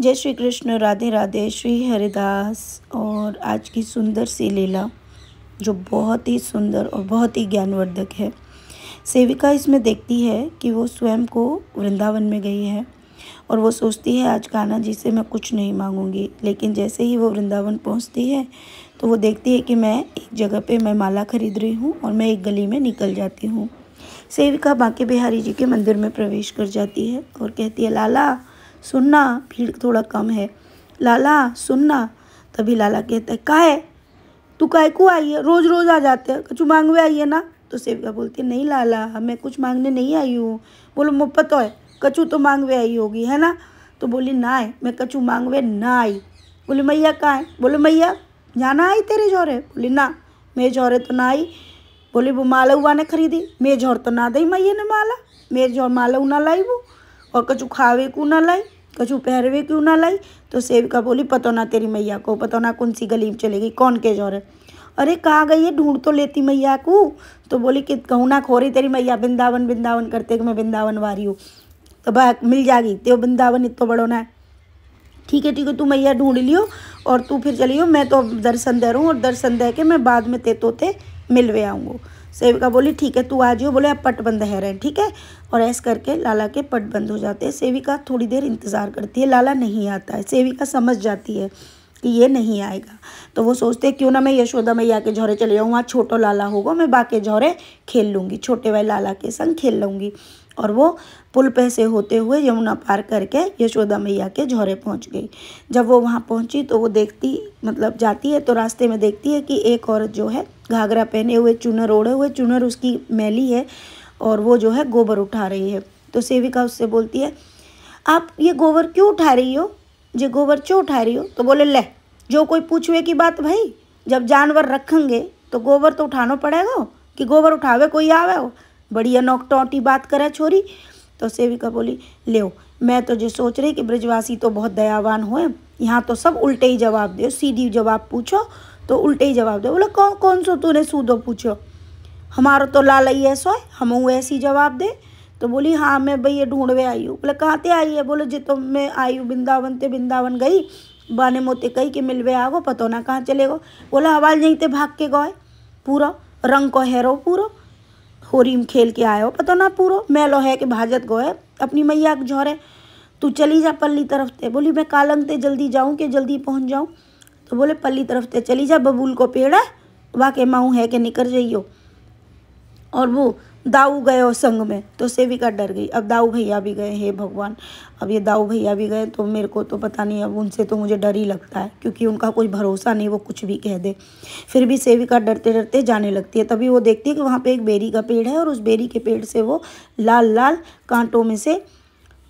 जय श्री कृष्ण राधे राधे श्री हरिदास और आज की सुंदर सी लीला जो बहुत ही सुंदर और बहुत ही ज्ञानवर्धक है सेविका इसमें देखती है कि वो स्वयं को वृंदावन में गई है और वो सोचती है आज कान्हा जी से मैं कुछ नहीं मांगूंगी लेकिन जैसे ही वो वृंदावन पहुंचती है तो वो देखती है कि मैं एक जगह पे मैं माला खरीद रही हूँ और मैं एक गली में निकल जाती हूँ सेविका बांके बिहारी जी के मंदिर में प्रवेश कर जाती है और कहती है लाला सुनना भीड़ थोड़ा कम है लाला सुनना तभी लाला कहता है काहे तू काहे को आई है रोज़ रोज़ आ जाते हैं कुछ मांगवे आई है ना तो सेविका बोलती है नहीं लाला मैं कुछ मांगने नहीं आई हूँ बोलो मुफ्त तो है कचू तो मांगवे आई होगी है ना तो बोली ना आए मैं कचू मांगवे ना आई बोले मैया कहाँ है बोले मैया यहाँ ना आई तेरे जोरे बोली ना मेरे जोरे तो ना आई बोली वो माला हुआ ने खरीदी मेरे जोर तो ना दई मैया ने माला मेरे जोर माला ना लाई वो और कछु खावे क्यों ना लाई कछु पहरवे क्यों ना लाई तो सेविका बोली ना तेरी मैया को ना कौन सी गली में गई कौन के जोर है अरे कहाँ गई है ढूंढ तो लेती मैया को तो बोली कि कहूँ ना खोरी तेरी मैया बिंदावन बिंदावन करते कि मैं बिंदावन वारी हूँ तो भाई मिल जाएगी तो बिंदावन इतो बड़ो ना ठीक है ठीक है तू मैया ढूंढ लियो और तू फिर चलियो मैं तो दर्शन दे रहा हूँ और दर्शन दे के मैं बाद में ते तोते मिलवे आऊँगा सेविका बोली ठीक है तू आ जाओ बोले अब बंद है रहे ठीक है और ऐस करके लाला के पट बंद हो जाते हैं सेविका थोड़ी देर इंतज़ार करती है लाला नहीं आता है सेविका समझ जाती है कि ये नहीं आएगा तो वो सोचते हैं क्यों ना मैं यशोदा मैया के झोरे चले जाऊँ वहाँ छोटो लाला होगा मैं बाकी झोरे खेल लूँगी छोटे वाले लाला के संग खेल लूँगी और वो पुल पे से होते हुए यमुना पार करके यशोदा मैया के झोरे पहुंच गई जब वो वहाँ पहुंची तो वो देखती मतलब जाती है तो रास्ते में देखती है कि एक औरत जो है घाघरा पहने हुए चुनर ओढ़े हुए चुनर उसकी मैली है और वो जो है गोबर उठा रही है तो सेविका उससे बोलती है आप ये गोबर क्यों उठा रही हो ये गोबर क्यों उठा रही हो तो बोले ले जो कोई पूछवे की बात भाई जब जानवर रखेंगे तो गोबर तो उठाना पड़ेगा कि गोबर उठावे कोई आवे हो बड़ी अनोखटौटी बात करे छोरी तो सेविका बोली ले मैं तो जो सोच रही कि ब्रजवासी तो बहुत दयावान हुए यहाँ तो सब उल्टे ही जवाब दो सीधी जवाब पूछो तो उल्टे ही जवाब दो बोला कौन कौन सो तूने सूदो पूछो हमारो तो लाल ही ऐसो है हम ऐसी जवाब दे तो बोली हाँ मैं भैया ढूंढवे आई हूँ बोले कहाँ ते आई है बोलो जे तो मैं आई हूँ बिंदावन ते बिंदावन गई बाने मोते कही कि मिलवे आगो पतो ना कहाँ चले गो बोला हवाल जहीं ते भाग के गए पूरा रंग को हैरो पूरा होरी में खेल के आयो पता ना पूरो लो है कि भाजत है अपनी मैया के झोरे तू चली जा पल्ली तरफ ते बोली मैं कालंग ते जल्दी जाऊँ कि जल्दी पहुँच जाऊँ तो बोले पल्ली तरफ ते चली जा बबूल को पेड़ है वाके माऊँ है कि निकल जाइयो और वो दाऊ गए और संग में तो सेविका डर गई अब दाऊ भैया भी गए हे भगवान अब ये दाऊ भैया भी गए तो मेरे को तो पता नहीं अब उनसे तो मुझे डर ही लगता है क्योंकि उनका कोई भरोसा नहीं वो कुछ भी कह दे फिर भी सेविका डरते डरते जाने लगती है तभी वो देखती है कि वहाँ पे एक बेरी का पेड़ है और उस बेरी के पेड़ से वो लाल लाल कांटों में से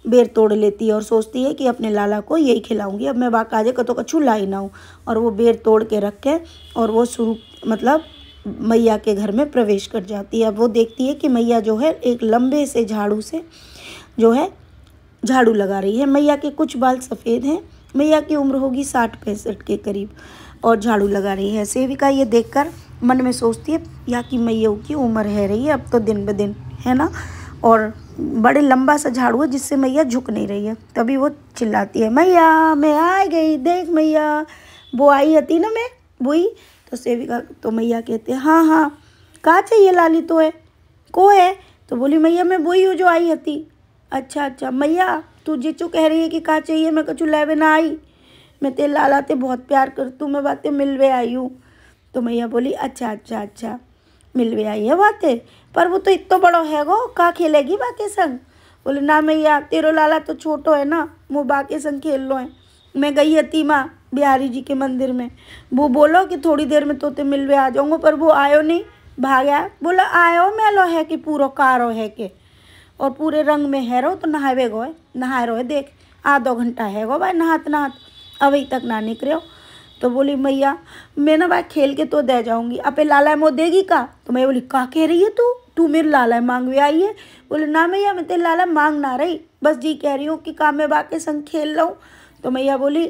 बेर तोड़ लेती है और सोचती है कि अपने लाला को यही खिलाऊंगी अब मैं बाकाजे कतो कछू लाई ना हूँ और वो बेर तोड़ के रख के और वो शुरू मतलब मैया के घर में प्रवेश कर जाती है वो देखती है कि मैया जो है एक लंबे से झाड़ू से जो है झाड़ू लगा रही है मैया के कुछ बाल सफ़ेद हैं मैया की उम्र होगी साठ पैंसठ के करीब और झाड़ू लगा रही है सेविका ये देखकर मन में सोचती है या कि मैया की उम्र है रही है अब तो दिन ब दिन है ना और बड़े लंबा सा झाड़ू है जिससे मैया झुक नहीं रही है तभी वो चिल्लाती है मैया मैं आ गई देख मैया वो आई हती ना मैं वही तो सेविका तो मैया कहते हाँ हाँ कहाँ चाहिए लाली तो है को है तो बोली मैया मैं वही हूँ जो आई हती अच्छा अच्छा मैया तुझे चू कह रही है कि कहाँ चाहिए मैं कछु लेवे ना आई मैं तेरे लाला ते बहुत प्यार कर तू मैं बातें मिलवे आई हूँ तो मैया बोली अच्छा अच्छा अच्छा मिलवे आई है बातें पर वो तो इतो बड़ो है गो कहाँ खेलेगी बाके संग बोले ना मैया तेरो लाला तो छोटो है ना वो बाके संग खेल लो है मैं गई हती माँ बिहारी जी के मंदिर में वो बोलो कि थोड़ी देर में तोते मिलवे आ जाऊँगा पर वो आयो नहीं भाग्या बोला आयो मेलो है कि पूरो कारो है के और पूरे रंग में है रहो तो नहावे गो है नहाए रो है देख आधो घंटा है गो भाई नहात नहात अभी तक ना निकले हो तो बोली मैया मैं ना भाई खेल के तो दे जाऊँगी अपे लाला मो देगी का तो मैं बोली का कह रही है तू तू मेरे लाला भी आई है बोले ना मैया मैं तेरे लाला मांग ना रही बस जी कह रही हूँ कि काम में बाकी के संग खेल लूँ तो मैया बोली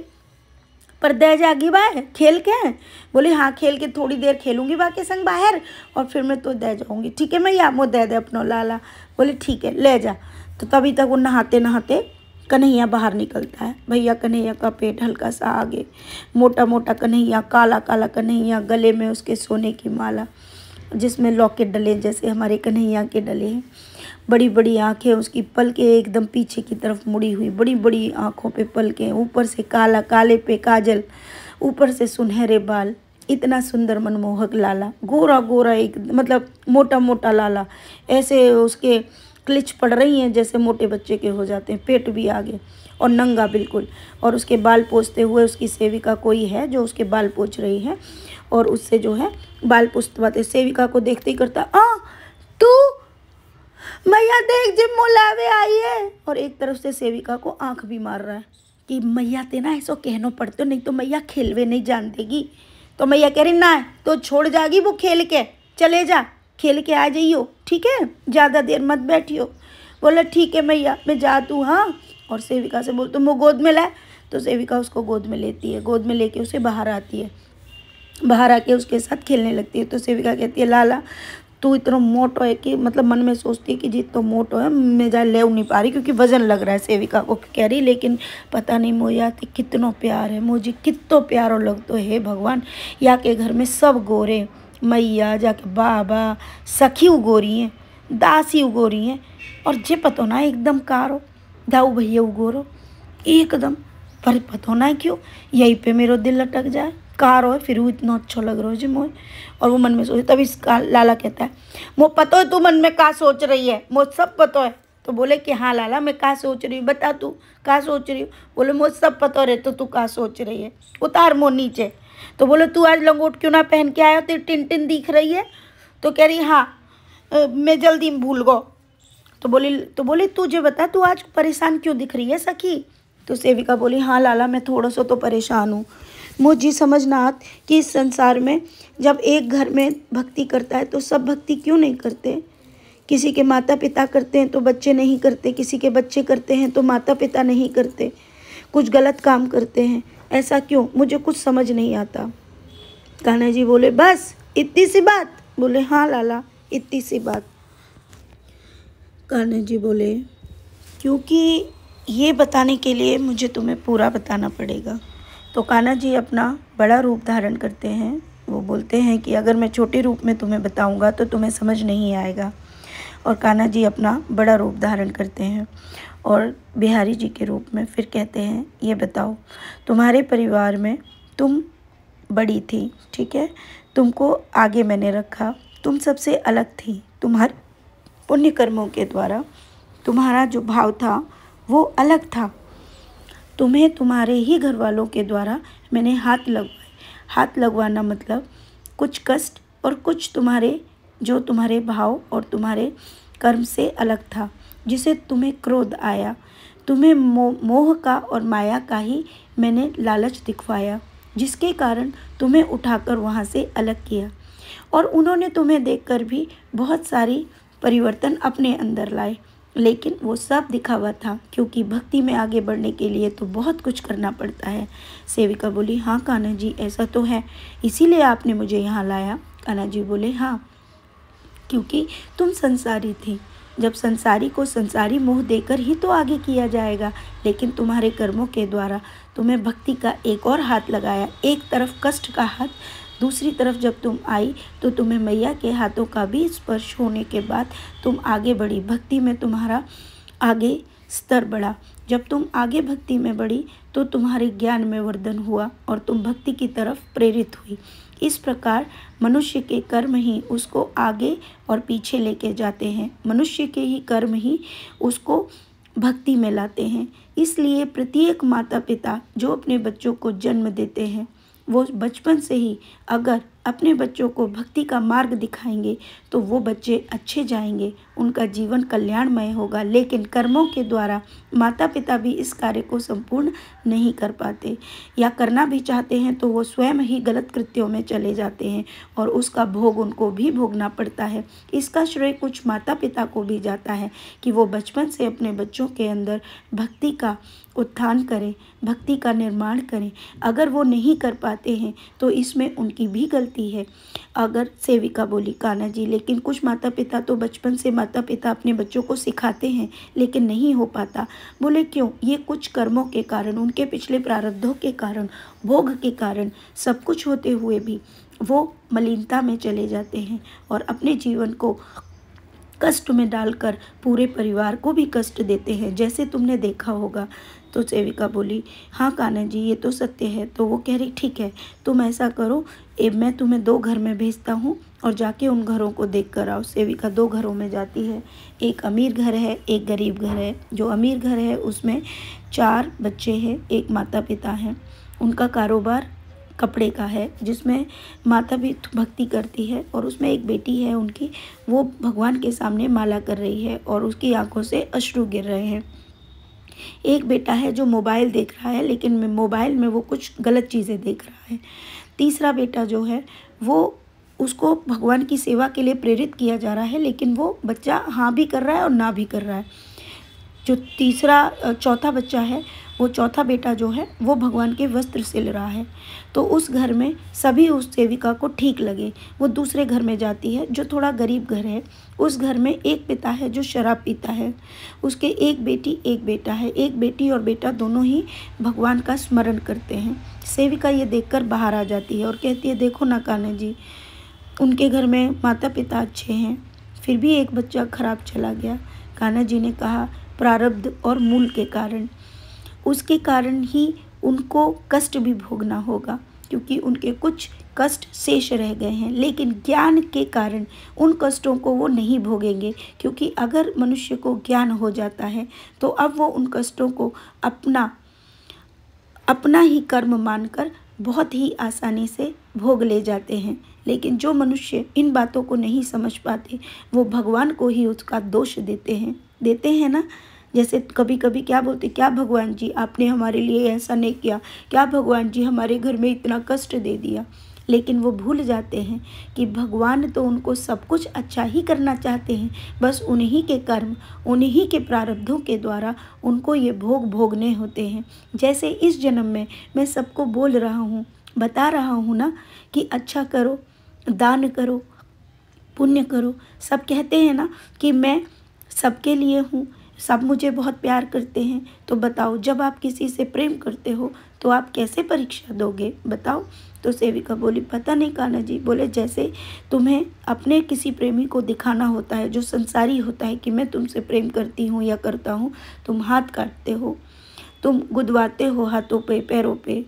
पर दे जागी बाय खेल के बोले हाँ खेल के थोड़ी देर खेलूंगी बा के संग बाहर और फिर मैं तो दे जाऊँगी ठीक है मैं या मो दे दे अपनो लाला बोले ठीक है ले जा तो तभी तक वो नहाते नहाते कन्हैया बाहर निकलता है भैया कन्हैया का पेट हल्का सा आगे मोटा मोटा कन्हैया काला काला कन्हैया गले में उसके सोने की माला जिसमें लॉकेट डले जैसे हमारे कन्हैया के डले हैं बड़ी बड़ी आंखें उसकी पलकें एकदम पीछे की तरफ मुड़ी हुई बड़ी बड़ी आंखों पे पलकें ऊपर से काला काले पे काजल ऊपर से सुनहरे बाल इतना सुंदर मनमोहक लाला गोरा गोरा एक मतलब मोटा मोटा लाला ऐसे उसके क्लिच पड़ रही हैं जैसे मोटे बच्चे के हो जाते हैं पेट भी आगे और नंगा बिल्कुल और उसके बाल पोसते हुए उसकी सेविका कोई है जो उसके बाल पोछ रही है और उससे जो है बाल पोसते सेविका को देखते ही करता आ तू मैया देख जिम मुलावे आई है और एक तरफ से सेविका को आंख भी मार रहा है कि मैया ना ऐसा कहना पड़ते नहीं तो मैया खेलवे नहीं जान देगी तो मैया कह रही ना तो छोड़ जाएगी वो खेल के चले जा खेल के आ जाइयो ठीक है ज़्यादा देर मत बैठियो बोला ठीक है मैया मैं जा तू हाँ और सेविका से बोल तुम वो गोद में लाए तो सेविका उसको गोद में लेती है गोद में लेके उसे बाहर आती है बाहर आके उसके साथ खेलने लगती है तो सेविका कहती है लाला तू इतना मोटो है कि मतलब मन में सोचती है कि जी तो मोटो है मैं जाए ले नहीं पा रही क्योंकि वजन लग रहा है सेविका को कह रही लेकिन पता नहीं मोया कि तो कितनो प्यार है मुझे कितो प्यारो तो है भगवान या के घर में सब गोरे मैया जाके बाबा सखी उगोरी हैं दासी उगोरी हैं और जे पतो ना एकदम कारो दाऊ भैया उगोरो एकदम पर पतो ना क्यों यहीं पे मेरा दिल लटक जाए कहा हो फिर वो इतना अच्छा लग रहा है जी मोह और वो मन में सोच तभी इसका लाला कहता है मो पतो है तू मन में का सोच रही है मो सब पतो है तो बोले कि हाँ लाला मैं का सोच रही हूँ बता तू का सोच रही हूँ बोले मो सब पतो रहे तो तू का सोच रही है उतार मोह नीचे तो बोले तू आज लंगोट क्यों ना पहन के आया तेरी टिन टिन दिख रही है तो कह रही हाँ मैं जल्दी भूल गो तो बोली तो बोली तुझे बता तू आज परेशान क्यों दिख रही है सखी तो सेविका बोली हाँ लाला मैं थोड़ा सा तो परेशान हूँ मुझे समझना आत कि इस संसार में जब एक घर में भक्ति करता है तो सब भक्ति क्यों नहीं करते किसी के माता पिता करते हैं तो बच्चे नहीं करते किसी के बच्चे करते हैं तो माता पिता नहीं करते कुछ गलत काम करते हैं ऐसा क्यों मुझे कुछ समझ नहीं आता कान्हा जी बोले बस इतनी सी बात बोले हाँ लाला इतनी सी बात कान्हा जी बोले क्योंकि ये बताने के लिए मुझे तुम्हें पूरा बताना पड़ेगा तो कान्हा जी अपना बड़ा रूप धारण करते हैं वो बोलते हैं कि अगर मैं छोटे रूप में तुम्हें बताऊंगा तो तुम्हें समझ नहीं आएगा और कान्हा जी अपना बड़ा रूप धारण करते हैं और बिहारी जी के रूप में फिर कहते हैं ये बताओ तुम्हारे परिवार में तुम बड़ी थी ठीक है तुमको आगे मैंने रखा तुम सबसे अलग थी तुम्हारे पुण्य कर्मों के द्वारा तुम्हारा जो भाव था वो अलग था तुम्हें तुम्हारे ही घर वालों के द्वारा मैंने हाथ लगवाए हाथ लगवाना मतलब कुछ कष्ट और कुछ तुम्हारे जो तुम्हारे भाव और तुम्हारे कर्म से अलग था जिसे तुम्हें क्रोध आया तुम्हें मो, मोह का और माया का ही मैंने लालच दिखवाया जिसके कारण तुम्हें उठाकर वहाँ से अलग किया और उन्होंने तुम्हें देखकर भी बहुत सारी परिवर्तन अपने अंदर लाए लेकिन वो सब दिखा हुआ था क्योंकि भक्ति में आगे बढ़ने के लिए तो बहुत कुछ करना पड़ता है सेविका बोली हाँ कान्हा जी ऐसा तो है इसीलिए आपने मुझे यहाँ लाया कान्हा जी बोले हाँ क्योंकि तुम संसारी थी जब संसारी को संसारी मोह देकर ही तो आगे किया जाएगा लेकिन तुम्हारे कर्मों के द्वारा तुम्हें भक्ति का एक और हाथ लगाया एक तरफ कष्ट का हाथ दूसरी तरफ जब तुम आई तो तुम्हें मैया के हाथों का भी स्पर्श होने के बाद तुम आगे बढ़ी भक्ति में तुम्हारा आगे स्तर बढ़ा जब तुम आगे भक्ति में बढ़ी तो तुम्हारे ज्ञान में वर्धन हुआ और तुम भक्ति की तरफ प्रेरित हुई इस प्रकार मनुष्य के कर्म ही उसको आगे और पीछे लेके जाते हैं मनुष्य के ही कर्म ही उसको भक्ति में लाते हैं इसलिए प्रत्येक माता पिता जो अपने बच्चों को जन्म देते हैं वो बचपन से ही अगर अपने बच्चों को भक्ति का मार्ग दिखाएंगे तो वो बच्चे अच्छे जाएंगे उनका जीवन कल्याणमय होगा लेकिन कर्मों के द्वारा माता पिता भी इस कार्य को संपूर्ण नहीं कर पाते या करना भी चाहते हैं तो वो स्वयं ही गलत कृत्यों में चले जाते हैं और उसका भोग उनको भी भोगना पड़ता है इसका श्रेय कुछ माता पिता को भी जाता है कि वो बचपन से अपने बच्चों के अंदर भक्ति का उत्थान करें भक्ति का निर्माण करें अगर वो नहीं कर पाते हैं तो इसमें उनकी भी गलती सकती है अगर सेविका बोली कान्हा जी लेकिन कुछ माता पिता तो बचपन से माता पिता अपने बच्चों को सिखाते हैं लेकिन नहीं हो पाता बोले क्यों ये कुछ कर्मों के कारण उनके पिछले प्रारब्धों के कारण भोग के कारण सब कुछ होते हुए भी वो मलिनता में चले जाते हैं और अपने जीवन को कष्ट में डालकर पूरे परिवार को भी कष्ट देते हैं जैसे तुमने देखा होगा तो सेविका बोली हाँ कान्हा जी ये तो सत्य है तो वो कह रही ठीक है तुम ऐसा करो ए, मैं तुम्हें दो घर में भेजता हूँ और जाके उन घरों को देख कर आओ सेविका दो घरों में जाती है एक अमीर घर है एक गरीब घर है जो अमीर घर है उसमें चार बच्चे हैं एक माता पिता हैं उनका कारोबार कपड़े का है जिसमें माता भी भक्ति करती है और उसमें एक बेटी है उनकी वो भगवान के सामने माला कर रही है और उसकी आंखों से अश्रु गिर रहे हैं एक बेटा है जो मोबाइल देख रहा है लेकिन मोबाइल में वो कुछ गलत चीज़ें देख रहा है तीसरा बेटा जो है वो उसको भगवान की सेवा के लिए प्रेरित किया जा रहा है लेकिन वो बच्चा हाँ भी कर रहा है और ना भी कर रहा है जो तीसरा चौथा बच्चा है वो चौथा बेटा जो है वो भगवान के वस्त्र सिल रहा है तो उस घर में सभी उस सेविका को ठीक लगे वो दूसरे घर में जाती है जो थोड़ा गरीब घर है उस घर में एक पिता है जो शराब पीता है उसके एक बेटी एक बेटा है एक बेटी और बेटा दोनों ही भगवान का स्मरण करते हैं सेविका ये देख बाहर आ जाती है और कहती है देखो ना कान्हा जी उनके घर में माता पिता अच्छे हैं फिर भी एक बच्चा खराब चला गया कान्हा जी ने कहा प्रारब्ध और मूल के कारण उसके कारण ही उनको कष्ट भी भोगना होगा क्योंकि उनके कुछ कष्ट शेष रह गए हैं लेकिन ज्ञान के कारण उन कष्टों को वो नहीं भोगेंगे क्योंकि अगर मनुष्य को ज्ञान हो जाता है तो अब वो उन कष्टों को अपना अपना ही कर्म मानकर बहुत ही आसानी से भोग ले जाते हैं लेकिन जो मनुष्य इन बातों को नहीं समझ पाते वो भगवान को ही उसका दोष देते हैं देते हैं ना जैसे कभी कभी क्या बोलते क्या भगवान जी आपने हमारे लिए ऐसा नहीं किया क्या भगवान जी हमारे घर में इतना कष्ट दे दिया लेकिन वो भूल जाते हैं कि भगवान तो उनको सब कुछ अच्छा ही करना चाहते हैं बस उन्हीं के कर्म उन्हीं के प्रारब्धों के द्वारा उनको ये भोग भोगने होते हैं जैसे इस जन्म में मैं सबको बोल रहा हूँ बता रहा हूँ ना कि अच्छा करो दान करो पुण्य करो सब कहते हैं ना कि मैं सबके लिए हूँ सब मुझे बहुत प्यार करते हैं तो बताओ जब आप किसी से प्रेम करते हो तो आप कैसे परीक्षा दोगे बताओ तो सेविका बोली पता नहीं कान्हा जी बोले जैसे तुम्हें अपने किसी प्रेमी को दिखाना होता है जो संसारी होता है कि मैं तुमसे प्रेम करती हूँ या करता हूँ तुम हाथ काटते हो तुम गुदवाते हो हाथों पे पैरों पे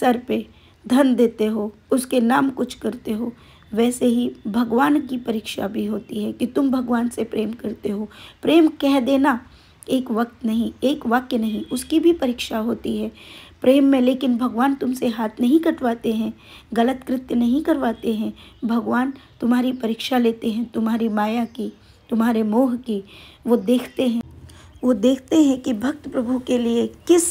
सर पे धन देते हो उसके नाम कुछ करते हो वैसे ही भगवान की परीक्षा भी होती है कि तुम भगवान से प्रेम करते हो प्रेम कह देना एक वक्त नहीं एक वाक्य नहीं उसकी भी परीक्षा होती है प्रेम में लेकिन भगवान तुमसे हाथ नहीं कटवाते हैं गलत कृत्य नहीं करवाते हैं भगवान तुम्हारी परीक्षा लेते हैं तुम्हारी माया की तुम्हारे मोह की वो देखते हैं वो देखते हैं कि भक्त प्रभु के लिए किस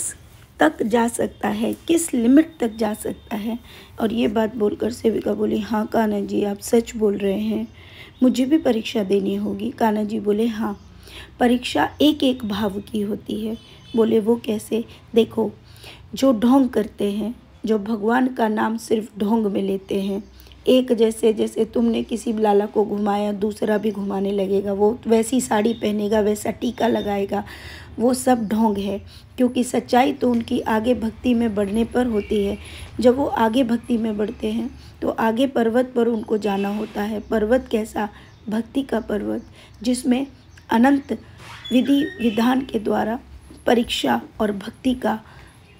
तक जा सकता है किस लिमिट तक जा सकता है और ये बात बोलकर सेविका बोली हाँ कान्हा जी आप सच बोल रहे हैं मुझे भी परीक्षा देनी होगी कान्हा जी बोले हाँ परीक्षा एक एक भाव की होती है बोले वो कैसे देखो जो ढोंग करते हैं जो भगवान का नाम सिर्फ ढोंग में लेते हैं एक जैसे जैसे तुमने किसी लाला को घुमाया दूसरा भी घुमाने लगेगा वो वैसी साड़ी पहनेगा वैसा टीका लगाएगा वो सब ढोंग है क्योंकि सच्चाई तो उनकी आगे भक्ति में बढ़ने पर होती है जब वो आगे भक्ति में बढ़ते हैं तो आगे पर्वत पर उनको जाना होता है पर्वत कैसा भक्ति का पर्वत जिसमें अनंत विधि विधान के द्वारा परीक्षा और भक्ति का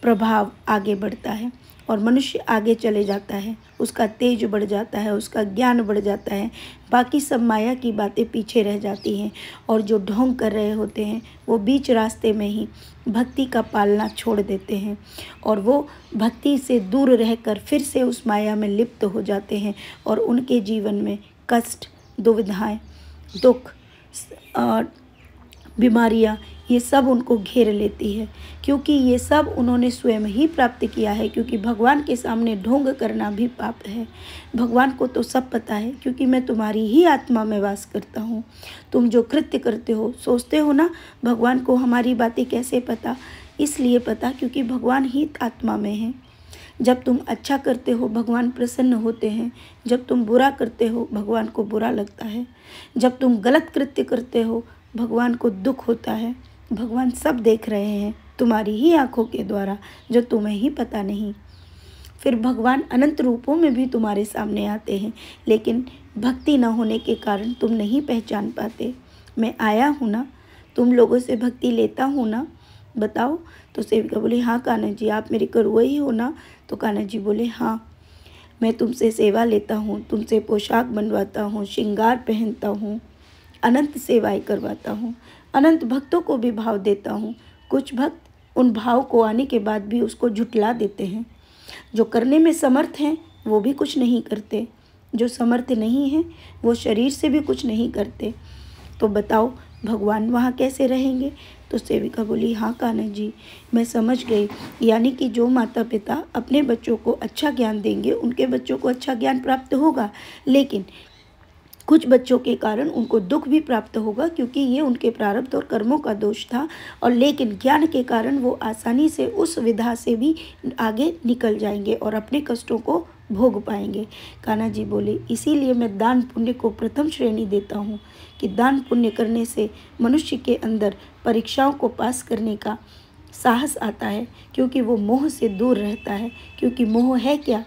प्रभाव आगे बढ़ता है और मनुष्य आगे चले जाता है उसका तेज बढ़ जाता है उसका ज्ञान बढ़ जाता है बाकी सब माया की बातें पीछे रह जाती हैं और जो ढोंग कर रहे होते हैं वो बीच रास्ते में ही भक्ति का पालना छोड़ देते हैं और वो भक्ति से दूर रहकर फिर से उस माया में लिप्त हो जाते हैं और उनके जीवन में कष्ट दुविधाएँ दुख बीमारियाँ ये सब उनको घेर लेती है क्योंकि ये सब उन्होंने स्वयं ही प्राप्त किया है क्योंकि भगवान के सामने ढोंग करना भी पाप है भगवान को तो सब पता है क्योंकि मैं तुम्हारी ही आत्मा में वास करता हूँ तुम जो कृत्य करते हो सोचते हो ना भगवान को हमारी बातें कैसे पता इसलिए पता क्योंकि भगवान ही आत्मा में है जब तुम अच्छा करते हो भगवान प्रसन्न होते हैं जब तुम बुरा करते हो भगवान को बुरा लगता है जब तुम गलत कृत्य करते हो भगवान को दुख होता है भगवान सब देख रहे हैं तुम्हारी ही आँखों के द्वारा जो तुम्हें ही पता नहीं फिर भगवान अनंत रूपों में भी तुम्हारे सामने आते हैं लेकिन भक्ति न होने के कारण तुम नहीं पहचान पाते मैं आया हूँ ना तुम लोगों से भक्ति लेता हूँ ना बताओ तो सेविका बोले हाँ कान्हा जी आप मेरे करुए ही हो ना तो कान्हा जी बोले हाँ मैं तुमसे सेवा लेता हूँ तुमसे पोशाक बनवाता हूँ श्रृंगार पहनता हूँ अनंत सेवाएं करवाता हूँ अनंत भक्तों को भी भाव देता हूँ कुछ भक्त उन भाव को आने के बाद भी उसको झुटला देते हैं जो करने में समर्थ हैं वो भी कुछ नहीं करते जो समर्थ नहीं हैं वो शरीर से भी कुछ नहीं करते तो बताओ भगवान वहाँ कैसे रहेंगे तो सेविका बोली हाँ कान्हा जी मैं समझ गई यानी कि जो माता पिता अपने बच्चों को अच्छा ज्ञान देंगे उनके बच्चों को अच्छा ज्ञान प्राप्त होगा लेकिन कुछ बच्चों के कारण उनको दुख भी प्राप्त होगा क्योंकि ये उनके प्रारब्ध और कर्मों का दोष था और लेकिन ज्ञान के कारण वो आसानी से उस विधा से भी आगे निकल जाएंगे और अपने कष्टों को भोग पाएंगे कान्हा जी बोले इसीलिए मैं दान पुण्य को प्रथम श्रेणी देता हूँ कि दान पुण्य करने से मनुष्य के अंदर परीक्षाओं को पास करने का साहस आता है क्योंकि वो मोह से दूर रहता है क्योंकि मोह है क्या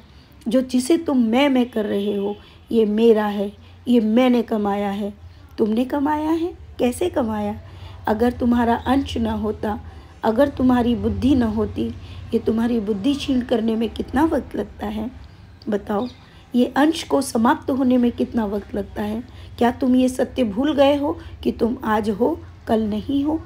जो जिसे तुम मैं मैं कर रहे हो ये मेरा है ये मैंने कमाया है तुमने कमाया है कैसे कमाया अगर तुम्हारा अंश न होता अगर तुम्हारी बुद्धि न होती ये तुम्हारी बुद्धि छीन करने में कितना वक्त लगता है बताओ ये अंश को समाप्त होने में कितना वक्त लगता है क्या तुम ये सत्य भूल गए हो कि तुम आज हो कल नहीं हो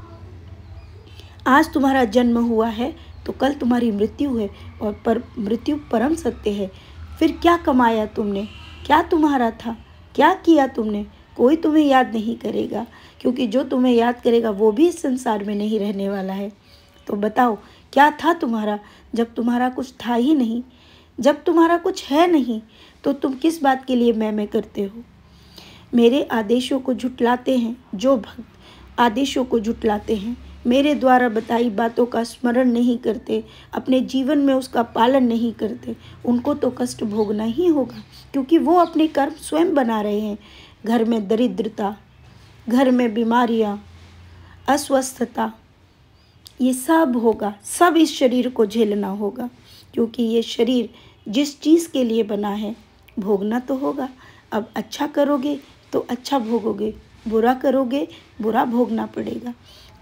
आज तुम्हारा जन्म हुआ है तो कल तुम्हारी मृत्यु है और पर मृत्यु परम सत्य है फिर क्या कमाया तुमने क्या तुम्हारा था क्या किया तुमने कोई तुम्हें याद नहीं करेगा क्योंकि जो तुम्हें याद करेगा वो भी इस संसार में नहीं रहने वाला है तो बताओ क्या था तुम्हारा जब तुम्हारा कुछ था ही नहीं जब तुम्हारा कुछ है नहीं तो तुम किस बात के लिए मैं मैं करते हो मेरे आदेशों को झुटलाते हैं जो भक्त आदेशों को झुटलाते हैं मेरे द्वारा बताई बातों का स्मरण नहीं करते अपने जीवन में उसका पालन नहीं करते उनको तो कष्ट भोगना ही होगा क्योंकि वो अपने कर्म स्वयं बना रहे हैं घर में दरिद्रता घर में बीमारियाँ अस्वस्थता ये सब होगा सब इस शरीर को झेलना होगा क्योंकि ये शरीर जिस चीज़ के लिए बना है भोगना तो होगा अब अच्छा करोगे तो अच्छा भोगोगे बुरा करोगे बुरा भोगना पड़ेगा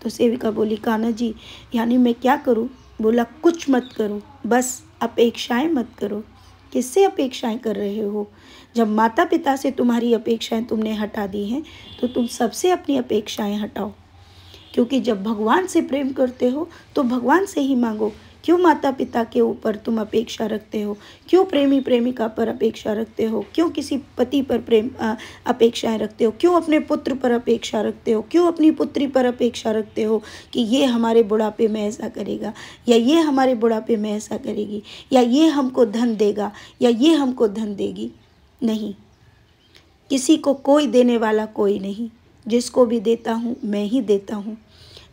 तो सेविका बोली कान्हा जी यानी मैं क्या करूँ बोला कुछ मत करो बस अपेक्षाएं मत करो किससे अपेक्षाएं कर रहे हो जब माता पिता से तुम्हारी अपेक्षाएं तुमने हटा दी हैं तो तुम सबसे अपनी अपेक्षाएं हटाओ क्योंकि जब भगवान से प्रेम करते हो तो भगवान से ही मांगो क्यों माता पिता के ऊपर तुम अपेक्षा रखते हो क्यों प्रेमी प्रेमिका पर अपेक्षा रखते हो क्यों किसी पति पर प्रेम अपेक्षाएं रखते हो क्यों अपने पुत्र पर अपेक्षा रखते हो क्यों अपनी पुत्री पर अपेक्षा रखते हो कि ये हमारे बुढ़ापे में ऐसा करेगा या ये हमारे बुढ़ापे में ऐसा करेगी या ये हमको धन देगा या ये हमको धन देगी नहीं किसी को कोई देने वाला कोई नहीं जिसको भी देता हूँ मैं ही देता हूँ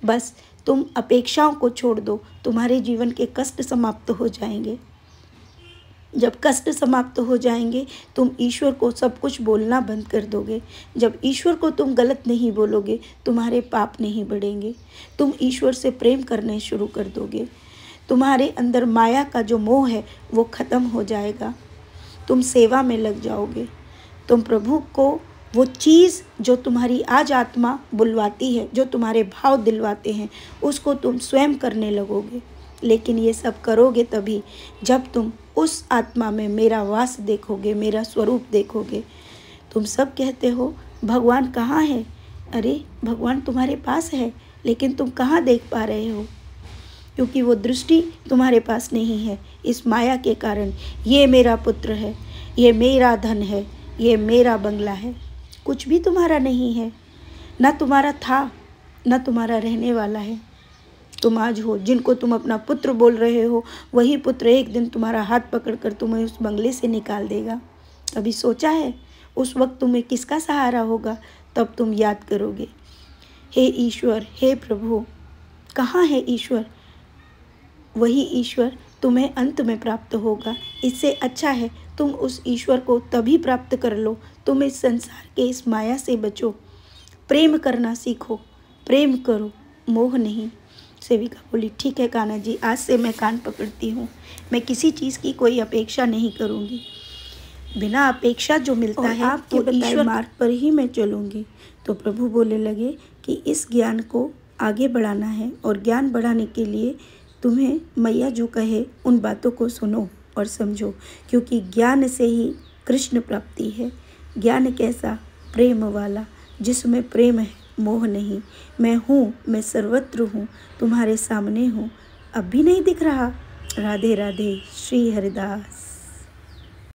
बस तुम अपेक्षाओं को छोड़ दो तुम्हारे जीवन के कष्ट समाप्त हो जाएंगे जब कष्ट समाप्त हो जाएंगे तुम ईश्वर को सब कुछ बोलना बंद कर दोगे जब ईश्वर को तुम गलत नहीं बोलोगे तुम्हारे पाप नहीं बढ़ेंगे तुम ईश्वर से प्रेम करने शुरू कर दोगे तुम्हारे अंदर माया का जो मोह है वो ख़त्म हो जाएगा तुम सेवा में लग जाओगे तुम प्रभु को वो चीज़ जो तुम्हारी आज आत्मा बुलवाती है जो तुम्हारे भाव दिलवाते हैं उसको तुम स्वयं करने लगोगे लेकिन ये सब करोगे तभी जब तुम उस आत्मा में मेरा वास देखोगे मेरा स्वरूप देखोगे तुम सब कहते हो भगवान कहाँ है अरे भगवान तुम्हारे पास है लेकिन तुम कहाँ देख पा रहे हो क्योंकि वो दृष्टि तुम्हारे पास नहीं है इस माया के कारण ये मेरा पुत्र है ये मेरा धन है ये मेरा बंगला है कुछ भी तुम्हारा नहीं है ना तुम्हारा था ना तुम्हारा रहने वाला है तुम आज हो जिनको तुम अपना पुत्र बोल रहे हो वही पुत्र एक दिन तुम्हारा हाथ पकड़कर तुम्हें उस बंगले से निकाल देगा अभी सोचा है उस वक्त तुम्हें किसका सहारा होगा तब तुम याद करोगे हे ईश्वर हे प्रभु कहाँ है ईश्वर वही ईश्वर तुम्हें अंत में प्राप्त होगा इससे अच्छा है तुम उस ईश्वर को तभी प्राप्त कर लो तुम इस संसार के इस माया से बचो प्रेम करना सीखो प्रेम करो मोह नहीं सेविका बोली ठीक है कान्हा जी आज से मैं कान पकड़ती हूँ मैं किसी चीज़ की कोई अपेक्षा नहीं करूँगी बिना अपेक्षा जो मिलता है आपके तो ईश्वर मार्ग पर ही मैं चलूँगी तो प्रभु बोले लगे कि इस ज्ञान को आगे बढ़ाना है और ज्ञान बढ़ाने के लिए तुम्हें मैया जो कहे उन बातों को सुनो और समझो क्योंकि ज्ञान से ही कृष्ण प्राप्ति है ज्ञान कैसा प्रेम वाला जिसमें प्रेम है मोह नहीं मैं हूँ मैं सर्वत्र हूँ तुम्हारे सामने हूँ अब भी नहीं दिख रहा राधे राधे श्री हरिदास